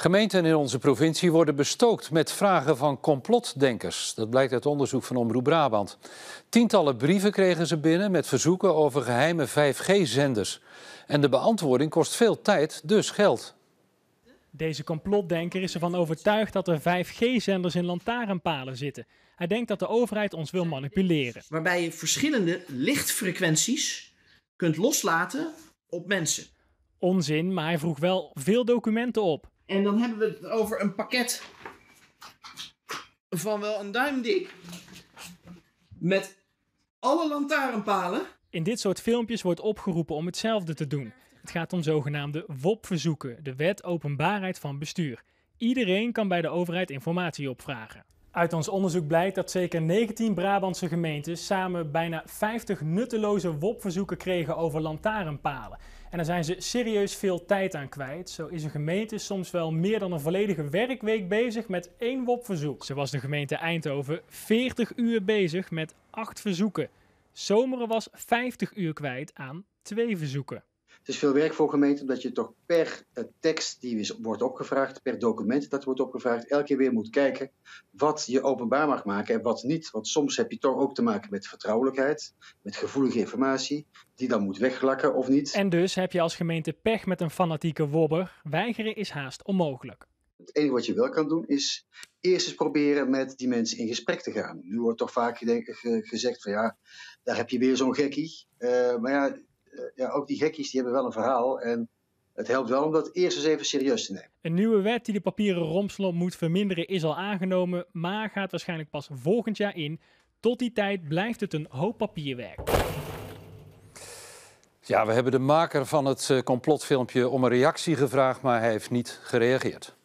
Gemeenten in onze provincie worden bestookt met vragen van complotdenkers. Dat blijkt uit onderzoek van Omroep Brabant. Tientallen brieven kregen ze binnen met verzoeken over geheime 5G-zenders. En de beantwoording kost veel tijd, dus geld. Deze complotdenker is ervan overtuigd dat er 5G-zenders in lantaarnpalen zitten. Hij denkt dat de overheid ons wil manipuleren. Waarbij je verschillende lichtfrequenties kunt loslaten op mensen. Onzin, maar hij vroeg wel veel documenten op. En dan hebben we het over een pakket van wel een duim dik. Met alle lantaarnpalen. In dit soort filmpjes wordt opgeroepen om hetzelfde te doen. Het gaat om zogenaamde WOP-verzoeken, de Wet Openbaarheid van Bestuur. Iedereen kan bij de overheid informatie opvragen. Uit ons onderzoek blijkt dat zeker 19 Brabantse gemeentes samen bijna 50 nutteloze WOP-verzoeken kregen over lantaarnpalen. En daar zijn ze serieus veel tijd aan kwijt. Zo is een gemeente soms wel meer dan een volledige werkweek bezig met één WOP-verzoek. Zo was de gemeente Eindhoven 40 uur bezig met 8 verzoeken. Zomeren was 50 uur kwijt aan 2 verzoeken. Het is veel werk voor gemeenten, omdat je toch per eh, tekst die wordt opgevraagd, per document dat wordt opgevraagd, elke keer weer moet kijken wat je openbaar mag maken en wat niet. Want soms heb je toch ook te maken met vertrouwelijkheid, met gevoelige informatie, die dan moet weglakken of niet. En dus heb je als gemeente pech met een fanatieke wobber. Weigeren is haast onmogelijk. Het enige wat je wel kan doen is eerst eens proberen met die mensen in gesprek te gaan. Nu wordt toch vaak gezegd van ja, daar heb je weer zo'n gekkie. Eh, maar ja, eh, ja, ook die gekkies die hebben wel een verhaal. En het helpt wel om dat eerst eens even serieus te nemen. Een nieuwe wet die de papieren rompslomp moet verminderen is al aangenomen, maar gaat waarschijnlijk pas volgend jaar in. Tot die tijd blijft het een hoop papierwerk. Ja, we hebben de maker van het eh, complotfilmpje om een reactie gevraagd, maar hij heeft niet gereageerd.